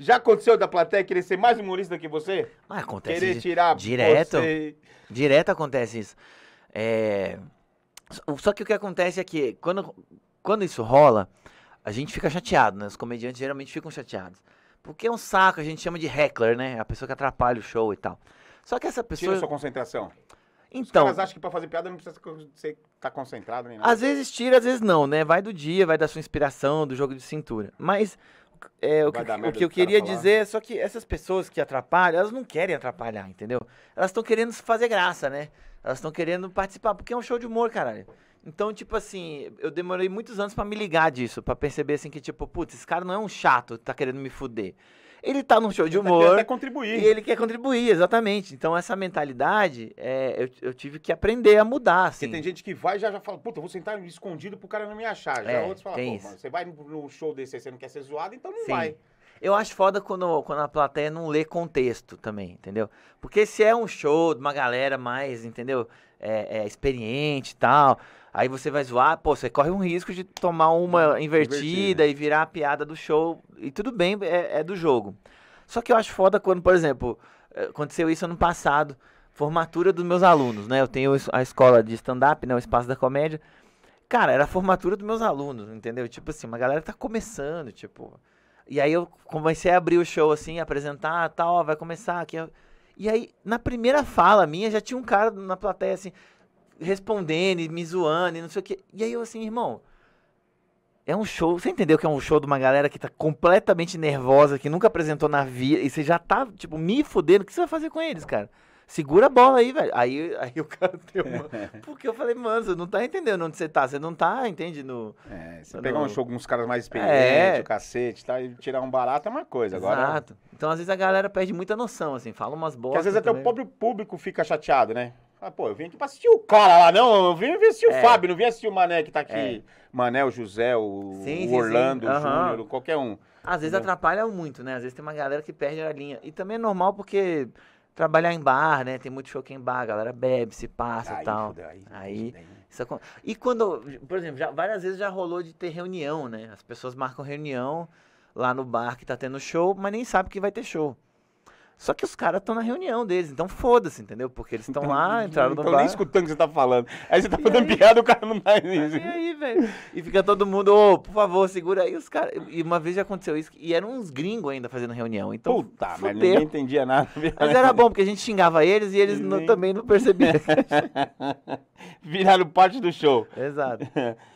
Já aconteceu da plateia querer ser mais humorista que você? Ah, acontece. Querer tirar direto. Você... Direto acontece isso. É... Só que o que acontece é que quando, quando isso rola, a gente fica chateado, né? Os comediantes geralmente ficam chateados. Porque é um saco, a gente chama de heckler, né? A pessoa que atrapalha o show e tal. Só que essa pessoa. Tira sua concentração. Então. Os caras acham que pra fazer piada não precisa estar tá concentrado nem nada. Às vezes tira, às vezes não, né? Vai do dia, vai da sua inspiração, do jogo de cintura. Mas é, o, que, o que eu queria dizer é só que essas pessoas que atrapalham, elas não querem atrapalhar, entendeu? Elas estão querendo fazer graça, né? Elas estão querendo participar, porque é um show de humor, caralho. Então, tipo assim, eu demorei muitos anos para me ligar disso, para perceber assim que, tipo, putz, esse cara não é um chato, tá querendo me fuder ele tá num show de tá humor. Ele quer contribuir. E ele quer contribuir, exatamente. Então, essa mentalidade, é, eu, eu, tive que aprender a mudar, assim. Porque tem gente que vai e já, já fala, puta, vou sentar escondido pro cara não me achar. Já é, outros falam, pô, mano, você vai num show desse aí, você não quer ser zoado, então não Sim. vai. Eu acho foda quando, quando a plateia não lê contexto também, entendeu? Porque se é um show de uma galera mais, entendeu? É, é, experiente e tal. Aí você vai zoar, pô, você corre um risco de tomar uma invertida e virar a piada do show e tudo bem, é, é do jogo. Só que eu acho foda quando, por exemplo, eh, aconteceu isso ano passado, formatura dos meus alunos, né? Eu tenho a escola de stand-up, né? O Espaço da Comédia. Cara, era a formatura dos meus alunos, entendeu? Tipo assim, uma galera tá começando, tipo. E aí eu comecei a abrir o show assim, apresentar, tal, tá, vai começar aqui. E aí, na primeira fala minha, já tinha um cara na plateia assim, respondendo, me zoando e não sei o quê. E aí eu assim, irmão, é um show. Você entendeu que é um show de uma galera que tá completamente nervosa, que nunca apresentou na vida, e você já tá, tipo, me fodendo. O que você vai fazer com eles, cara? Segura a bola aí, velho. Aí, aí o cara deu uma. Porque eu falei, mano, você não tá entendendo onde você tá. Você não tá, entende? No, é, você no... pegar um show com uns caras mais experientes, é. o cacete, tá? E tirar um barato é uma coisa. É Exato. Agora. Então, às vezes, a galera perde muita noção, assim, fala umas bolas. às vezes até também. o próprio público fica chateado, né? Ah, pô, eu vim aqui pra assistir o cara lá, não. Eu vim assistir o é. Fábio, não vim assistir o Mané que tá aqui. É. Mané, o José, o, sim, o Orlando, sim, Uhum. o Júnior, qualquer um. Às vezes atrapalha muito, né? Às vezes tem uma galera que perde a linha. E também é normal porque trabalhar em bar, né? Tem muito show é em bar, a galera bebe, se passa e tal. Daí, aí, daí. Isso acon... E quando, por exemplo, já, várias vezes já rolou de ter reunião, né? As pessoas marcam reunião lá no bar que tá tendo show, mas nem sabe que vai ter show. Só que os caras estão na reunião deles, então foda-se, entendeu? Porque eles estão lá, entraram no bar. Estão nem escutando o que você tá falando. Aí você tá e fazendo aí? piada, o cara não tá E aí, velho? E fica todo mundo, ô, oh, por favor, segura aí os caras. E uma vez já aconteceu isso, e eram uns gringos ainda fazendo reunião. Então, Puta, fudeu. mas ninguém entendia nada. Mas era bom, porque a gente xingava eles e eles não, também não percebiam. Viraram parte do show. Exato.